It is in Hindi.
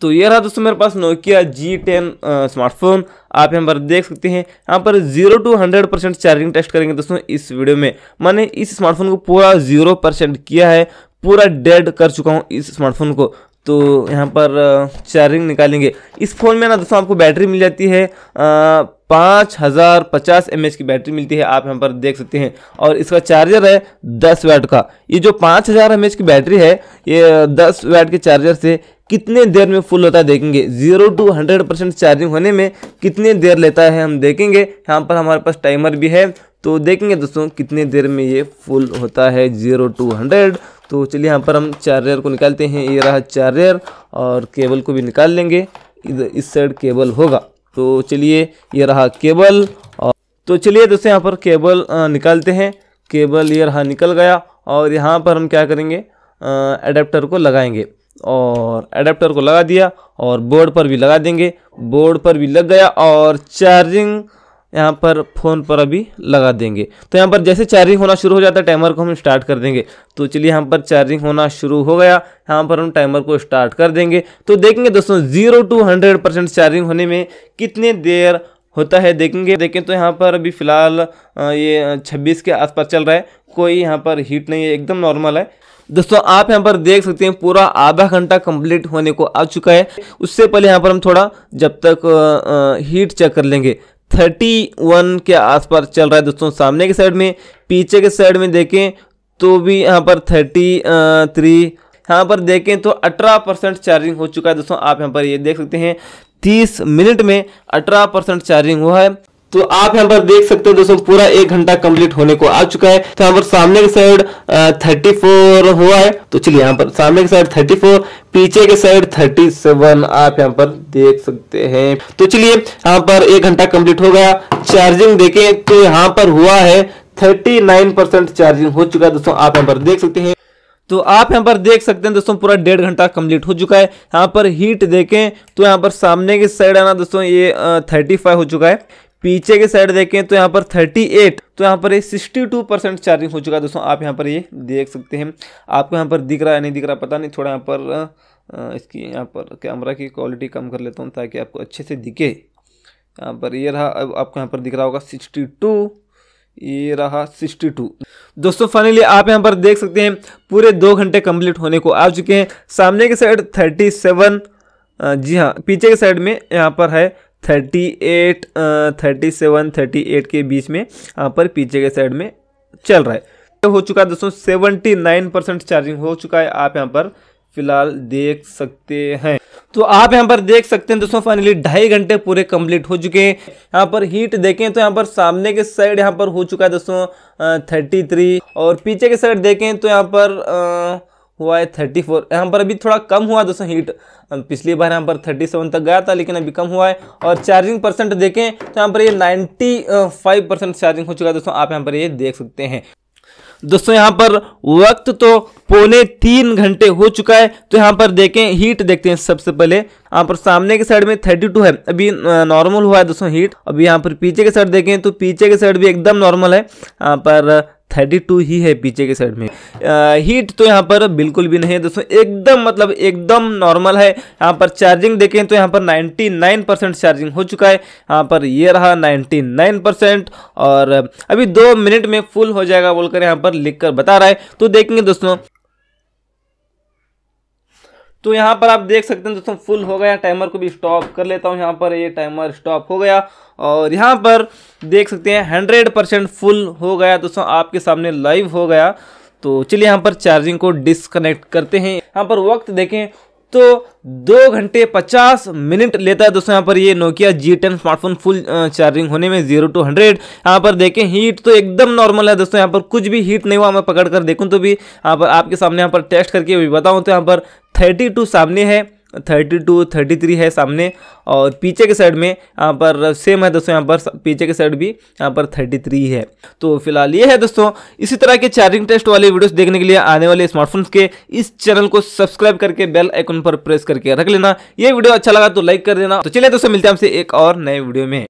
तो ये रहा दोस्तों मेरे पास नोकिया जी टेन स्मार्टफोन आप यहाँ पर देख सकते हैं यहाँ पर zero to hundred percent charging test करेंगे दोस्तों इस वीडियो में मैंने इस स्मार्टफोन को पूरा जीरो परसेंट किया है पूरा डेड कर चुका हूँ इस स्मार्टफोन को तो यहाँ पर चार्जिंग निकालेंगे इस फ़ोन में ना दोस्तों आपको बैटरी मिल जाती है पाँच हज़ार पचास एम की बैटरी मिलती है आप यहाँ पर देख सकते हैं और इसका चार्जर है दस वैट का ये जो पाँच हज़ार एम की बैटरी है ये दस वैट के चार्जर से कितने देर में फुल होता है देखेंगे zero to hundred percent charging होने में कितने देर लेता है हम देखेंगे यहाँ पर हमारे पास टाइमर भी है तो देखेंगे दोस्तों कितने देर में ये फुल होता है जीरो टू हंड्रेड तो चलिए यहाँ पर हम चार्जर को निकालते हैं ये रहा चार्जर और केबल को भी निकाल लेंगे इधर इस साइड केबल होगा तो चलिए ये रहा केबल और तो चलिए दोस्तों यहाँ पर केबल निकालते हैं केबल ये रहा निकल गया और यहाँ पर हम क्या करेंगे अडेप्टर को लगाएंगे और एडाप्टर को लगा दिया और बोर्ड पर भी लगा देंगे बोर्ड पर भी लग गया और चार्जिंग यहाँ पर फ़ोन पर अभी लगा देंगे तो यहाँ पर जैसे चार्जिंग होना शुरू हो जाता है टाइमर को हम स्टार्ट कर देंगे तो चलिए यहाँ पर चार्जिंग होना शुरू हो गया यहाँ पर हम टाइमर को स्टार्ट कर देंगे तो देखेंगे दोस्तों zero to hundred percent charging होने में कितने देर होता है देखेंगे देखें तो यहाँ पर अभी फ़िलहाल ये छब्बीस के आसपास चल रहा है कोई यहाँ पर हीट नहीं है एकदम नॉर्मल है दोस्तों आप यहाँ पर देख सकते हैं पूरा आधा घंटा कंप्लीट होने को आ चुका है उससे पहले यहाँ पर हम थोड़ा जब तक हीट चेक कर लेंगे 31 के आसपास चल रहा है दोस्तों सामने के साइड में पीछे के साइड में देखें तो भी यहाँ पर 33 यहाँ पर देखें तो 18 परसेंट चार्जिंग हो चुका है दोस्तों आप यहाँ पर ये देख सकते हैं 30 मिनट में 18 परसेंट चार्जिंग हुआ है तो आप यहाँ पर देख सकते हो दोस्तों पूरा एक घंटा कंप्लीट होने को आ चुका है तो यहाँ पर सामने की साइड थर्टी फोर हुआ है तो चलिए यहाँ पर सामने की साइड थर्टी फोर पीछे के साइड थर्टी सेवन आप यहाँ पर देख सकते हैं तो चलिए यहाँ पर एक घंटा कंप्लीट हो गया चार्जिंग देखें तो यहाँ पर हुआ है थर्टी नाइन परसेंट चार्जिंग हो चुका है दोस्तों आप यहाँ पर देख सकते हैं तो आप यहाँ पर देख सकते हैं दोस्तों पूरा डेढ़ घंटा कंप्लीट हो चुका है यहाँ पर हीट देखें तो यहाँ पर सामने की साइड आना दोस्तों ये थर्टी फाइव हो चुका है पीछे के साइड देखें तो यहाँ पर 38 तो यहाँ पर ये 62 परसेंट चार्जिंग हो चुका है दोस्तों आप यहाँ पर ये देख सकते हैं आपको यहाँ पर दिख रहा है नहीं दिख रहा पता नहीं थोड़ा यहाँ पर इसकी यहाँ पर कैमरा की क्वालिटी कम कर लेता हूँ ताकि आपको अच्छे से दिखे यहाँ पर ये रहा अब आपको यहाँ पर दिख रहा होगा सिक्सटी टू ये रहा 62 दोस्तों फाइनली आप यहाँ पर देख सकते हैं पूरे दो घंटे कंप्लीट होने को आ चुके हैं सामने के साइड 37 जी हाँ पीछे के साइड में यहाँ पर है thirty eight thirty seven thirty eight के बीच में यहाँ पर पीछे के साइड में चल रहा है तो हो चुका है दोस्तों सेवेंटी नाइन परसेंट चार्जिंग हो चुका है आप यहाँ पर फिलहाल देख सकते हैं तो आप यहाँ पर देख सकते हैं दोस्तों फाइनली ढाई घंटे पूरे कंप्लीट हो चुके हैं यहाँ पर हीट देखें तो यहाँ पर सामने के साइड यहाँ पर हो चुका है दोस्तों थर्टी थ्री और पीछे के साइड देखें तो यहाँ पर आ, हुआ है थर्टी फोर यहाँ पर अभी थोड़ा कम हुआ दोस्तों हीट पिछली बार यहाँ पर थर्टी सेवन तक गया था लेकिन अभी कम हुआ है और चार्जिंग परसेंट देखें तो यहाँ पर ये नाइन्टी फाइव परसेंट चार्जिंग हो चुका है दोस्तों आप यहाँ पर ये देख सकते हैं दोस्तों यहाँ पर वक्त तो पौने तीन घंटे हो चुका है तो यहाँ पर देखें हीट देखते हैं सबसे पहले यहाँ पर सामने के साइड में थर्टी टू है अभी नॉर्मल हुआ है दोस्तों हीट अभी यहाँ पर पीछे के साइड देखें तो पीछे के साइड भी एकदम नॉर्मल है यहाँ पर थर्टी टू ही है पीछे के साइड में आ, हीट तो यहाँ पर बिल्कुल भी नहीं है दोस्तों एकदम मतलब एकदम नॉर्मल है यहाँ पर चार्जिंग देखें तो यहाँ पर 99 परसेंट चार्जिंग हो चुका है यहाँ पर ये रहा 99 परसेंट और अभी दो मिनट में फुल हो जाएगा बोलकर यहाँ पर लिख कर बता रहा है तो देखेंगे दोस्तों तो यहाँ पर आप देख सकते हैं दोस्तों फुल हो गया टाइमर को भी स्टॉप कर लेता हूँ यहाँ पर ये टाइमर स्टॉप हो गया और यहाँ पर देख सकते हैं हंड्रेड परसेंट फुल हो गया दोस्तों आपके सामने लाइव हो गया तो चलिए यहाँ पर चार्जिंग को डिसकनेक्ट करते हैं यहाँ पर वक्त देखें दोस्तों दो घंटे पचास मिनट लेता है दोस्तों यहाँ पर ये Nokia G ten smartphone full charging होने में जीरो टू हंड्रेड यहाँ पर देखें हीट तो एकदम नॉर्मल है दोस्तों यहाँ पर कुछ भी हीट नहीं हुआ मैं पकड़ कर देखूँ तो भी यहाँ पर आपके सामने यहाँ पर टेस्ट करके भी बताऊँ तो यहाँ पर थर्टी टू सामने है थर्टी टू थर्टी थ्री है सामने और पीछे के साइड में यहाँ पर सेम है दोस्तों यहाँ पर पीछे के साइड भी यहाँ पर थर्टी थ्री है तो फिलहाल ये है दोस्तों इसी तरह के चार्जिंग टेस्ट वाले वीडियोस देखने के लिए आने वाले स्मार्टफोन के इस चैनल को सब्सक्राइब करके बेल आइकन पर प्रेस करके रख लेना ये वीडियो अच्छा लगा तो लाइक कर देना तो चलिए दोस्तों मिलते हैं आपसे एक और नए वीडियो में